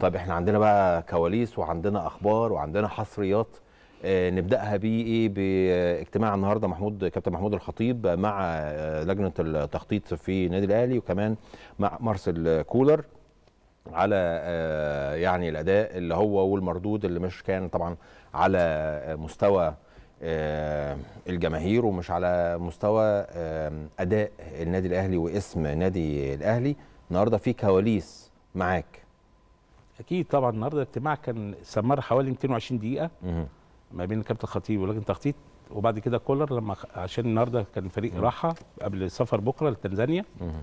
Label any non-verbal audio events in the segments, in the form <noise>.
طيب احنا عندنا بقى كواليس وعندنا اخبار وعندنا حصريات آه، نبداها بايه باجتماع النهارده محمود كابتن محمود الخطيب مع آه، لجنه التخطيط في النادي الاهلي وكمان مع مارسيل كولر على آه، يعني الاداء اللي هو والمردود اللي مش كان طبعا على مستوى الجماهير ومش على مستوى اداء النادي الاهلي واسم نادي الاهلي النهارده في كواليس معاك اكيد طبعا النهارده الاجتماع كان استمر حوالي 220 دقيقه ما بين الكابتن الخطيب ولكن تخطيط وبعد كده كولر لما عشان النهارده كان فريق راحه قبل السفر بكره لتنزانيا آه،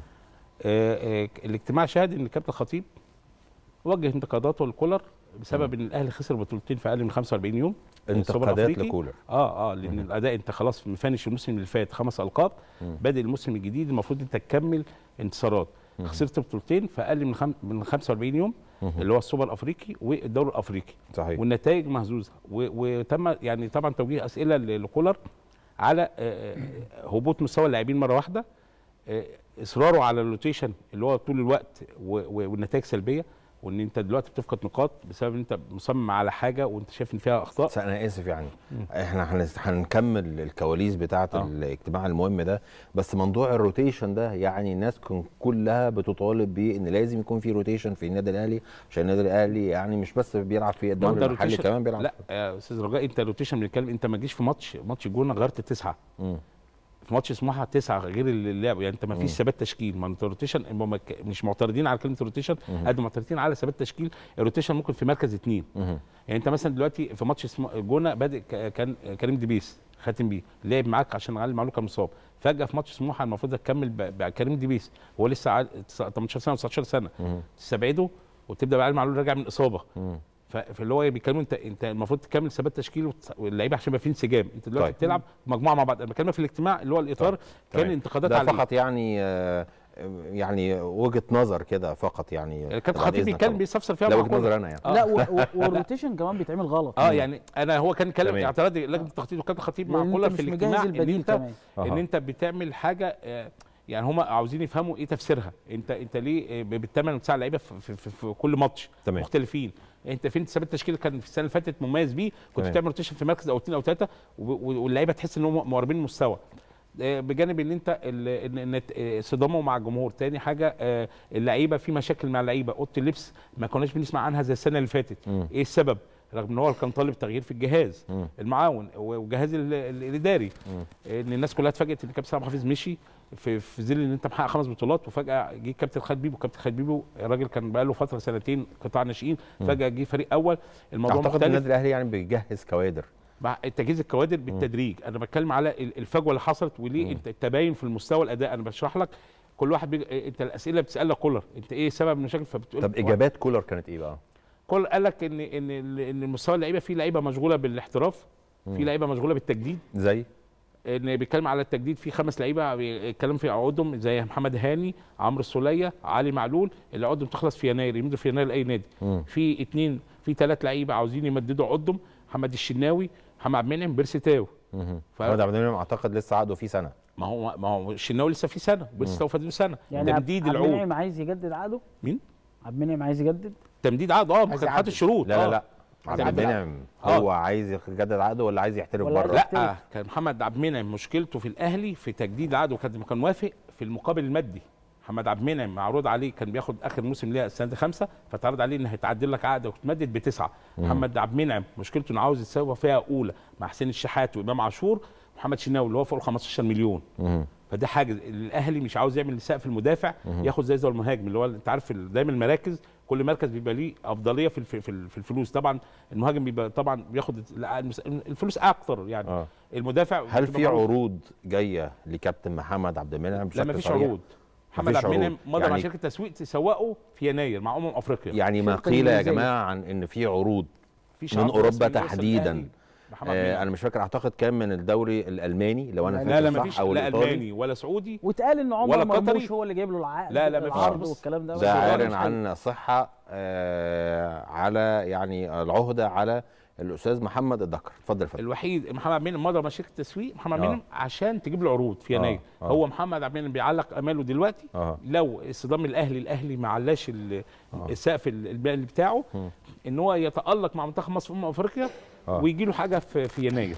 آه، الاجتماع شهد ان الكابتن الخطيب وجه انتقاداته لكولر بسبب ان الاهلي خسر بطولتين في اقل من 45 يوم انتقادات لكولر اه اه لان الاداء انت خلاص مفنش الموسم اللي فات خمس القاب بادئ الموسم الجديد المفروض انت تكمل انتصارات خسرت بطولتين في اقل من خم... من 45 يوم اللي هو السوبر الافريقي والدوري الافريقي صحيح والنتائج مهزوزه و... وتم يعني طبعا توجيه اسئله لكولر على آه، آه، هبوط مستوى اللاعبين مره واحده آه، اصراره على الروتيشن اللي هو طول الوقت والنتائج سلبيه وان انت دلوقتي بتفقد نقاط بسبب ان انت مصمم على حاجه وانت شايف ان فيها اخطاء انا اسف يعني مم. احنا هنكمل الكواليس بتاعه آه. الاجتماع المهم ده بس موضوع الروتيشن ده يعني الناس كلها بتطالب بان لازم يكون في روتيشن في النادي الاهلي عشان النادي الاهلي يعني مش بس بيلعب في الدوري المحلي كمان بيلعب لا يا آه، استاذ رجاء انت روتيشن بنتكلم انت ما تجيش في ماتش ماتش جونه غيرت تسعه مم. في ماتش سموحه تسعه غير اللي لعبوا يعني انت ما فيش ثبات تشكيل ما انت روتيشن مش معترضين على كلمه روتيشن قد معترضين على ثبات تشكيل الروتيشن ممكن في مركز اثنين يعني انت مثلا دلوقتي في ماتش جونه بادئ كان كريم دبيس خاتم بيه لعب معاك عشان علي معلول كان مصاب فجاه في ماتش سموحه المفروض تكمل بكريم دبيس هو لسه 18 سنه و19 سنه تستبعده وتبدا علي معلول راجع من اصابه فاللي هو بيتكلموا انت انت المفروض تكمل ثبات تشكيل واللعيبه عشان يبقى في انسجام انت دلوقتي طيب. بتلعب مجموعه مع بعض بكلمك في الاجتماع اللي هو الاطار طيب. كان طيب. انتقادات عليه فقط يعني آه، يعني وجهه نظر كده فقط يعني آه، كابتن خطيب بيتكلم بيستفسر فيها لو وجهه نظر انا يعني آه. لا <laughs> والروتيشن كمان بيتعمل غلط اه يعني انا هو كان كلام اعتراضي لجنه التخطيط وكابتن خطيب مع كولر في الاجتماع ان انت ان انت بتعمل حاجه يعني هم عاوزين يفهموا ايه تفسيرها انت انت ليه آه، بالثمان تسع لعيبه في, في, في كل ماتش تمام. مختلفين انت فين ثابت التشكيل كان في السنه اللي فاتت مميز بيه كنت تمام. بتعمل روتيشن في مركز او اثنين او ثلاثه واللعيبه تحس ان هم مقربين مستوى آه، بجانب ان انت آه، صدامه مع الجمهور تاني حاجه اللعيبه في مشاكل مع اللعيبه اوضه اللبس ما كناش بنسمع عنها زي السنه اللي فاتت م. ايه السبب رغم ان هو كان طالب تغيير في الجهاز م. المعاون والجهاز الاداري ان الناس كلها اتفاجئت ان كابتن سامح حفيظ مشي في, في ظل ان انت محقق خمس بطولات وفجاه جه كابتن خالد بيبو كابتن خالد بيبو الراجل كان بقى له فتره سنتين قطاع ناشئين فجاه جه فريق اول الموضوع اعتقد ان النادي الاهلي يعني بيجهز كوادر مع تجهيز الكوادر بالتدريج م. انا بتكلم على الفجوه اللي حصلت وليه م. التباين في المستوى الاداء انا بشرح لك كل واحد بيج... انت الاسئله بتسالها كولر انت ايه سبب المشاكل فبتقول طب اجابات كولر كانت ايه بقى كل قال لك ان ان ان مستوى اللعيبه في لعيبه مشغوله بالاحتراف في لعيبه مشغوله بالتجديد زي ان بيتكلم على التجديد في خمس لعيبه بيتكلم في عقودهم زي محمد هاني عمرو السوليه علي معلول اللي عقودهم تخلص في يناير يمدوا في يناير لاي نادي في اثنين في ثلاث لعيبه عاوزين يمددوا عقودهم محمد الشناوي محمد عبد المنعم بيرسي تاو محمد عبد المنعم اعتقد لسه عقده فيه سنه ما هو ما هو الشناوي لسه فيه سنه بيرسي تاو فاضل سنه يعني تجديد العقود عبد المنعم عايز يجدد عقده مين عبد المنعم عايز يجدد تمديد عقد اه كان حاطط شروط لا لا اه. لا عبد المنعم اه. هو عايز يجدد عقده ولا عايز يحترف بره؟ لا كان محمد عبد المنعم مشكلته في الاهلي في تجديد عقده وكان كان موافق في المقابل المادي محمد عبد المنعم معروض عليه كان بياخد اخر موسم ليه السنه خمسه فتعرض عليه ان هيتعدل لك عقد وتمدد بتسعه محمد عبد المنعم مشكلته انه عاوز يسوي فيها اولى مع حسين الشحات وامام عاشور محمد شناوي اللي هو فوق ال 15 مليون فده حاجه الاهلي مش عاوز يعمل سقف المدافع ياخد زي زي المهاجم اللي هو انت عارف دايما المراكز كل مركز بيبقى ليه افضليه في في الفلوس طبعا المهاجم بيبقى طبعا بياخد الفلوس اكتر يعني آه. المدافع هل في عروض جايه لكابتن محمد عبد المنعم لا مفيش عروض محمد عبد المنعم مضى يعني مع شركه تسويق تسوقه في يناير مع امم افريقيا يعني ما قيل يا جماعه عن ان في عروض في من اوروبا تحديدا محمد آه انا مش فاكر اعتقد كان من الدوري الالماني لو انا فاكر لا لا مفيش او لا الماني ولا سعودي واتقال ان عمر مرموش هو اللي جايب له العقد لا لا مفيش والكلام ده ده عن صحه آه على يعني العهده على الاستاذ محمد الدكر اتفضل فندم الوحيد محمد عبد المنعم مضى مشاكل التسويق محمد آه. عبد المنعم عشان تجيب له عروض في يناير آه. آه. هو محمد عبد المنعم بيعلق اماله دلوقتي آه. لو اصطدام الاهلي الاهلي ما علاش السقف المالي بتاعه م. ان هو يتالق مع منتخب مصر في امم افريقيا ويجي له حاجه في يناير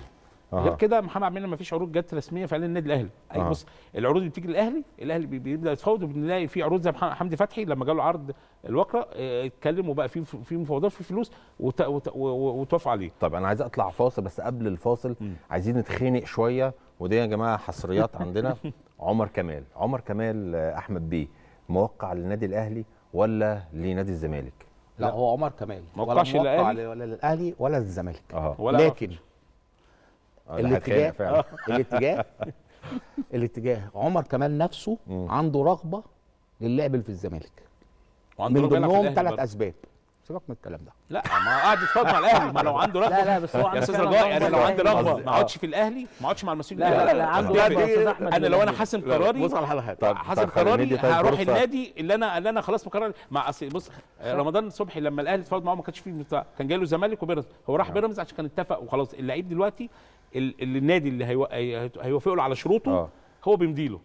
أه. غير كده محمد عبد المنعم ما فيش عروض جت رسميه فعلا النادي الاهلي اي أه. بص العروض اللي بتيجي للاهلي الاهلي بيبدا يتفاوض وبنلاقي في عروض زي حمدي فتحي لما جاله عرض الوكره آه، اتكلم وبقى في في مفاوضات في فلوس وتوافق عليه طب انا عايز اطلع فاصل بس قبل الفاصل م. عايزين نتخانق شويه ودي يا جماعه حصريات عندنا <laughs> عمر كمال عمر كمال آه، احمد بيه موقع للنادي الاهلي ولا لنادي الزمالك لا, لا هو عمر كمال موقعش ولا موقع للاهلي ولا للاهلي ولا للزمالك أه. ولا لكن عارف. آه، الاتجاه فعلا. آه، الاتجاه <laughs> الاتجاه عمر كمال نفسه مم. عنده رغبه للعب في الزمالك وعنده من ضمنهم ثلاث اسباب سيبك من الكلام ده لا ما قعد يتفاوض مع الاهلي ما لو عنده رغبه لا لا بس هو يا استاذ رجاء يعني لو عندي رغبه ما اقعدش آه. في الاهلي ما اقعدش مع المسؤولين لا لا لا, لا, عنده رغبه استاذ احمد انا لو انا حاسم قراري بص على حاجه حاسم قراري طيب هروح النادي اللي انا اللي انا خلاص مقرر مع اصل بص رمضان صبحي لما الاهلي اتفاوض معاه ما كانش فيه كان جاي له زمالك وبيراميدز هو راح بيراميدز عشان كان اتفق وخلاص اللعيب دلوقتي النادي اللي هيوافق له على شروطه آه. هو بيمديله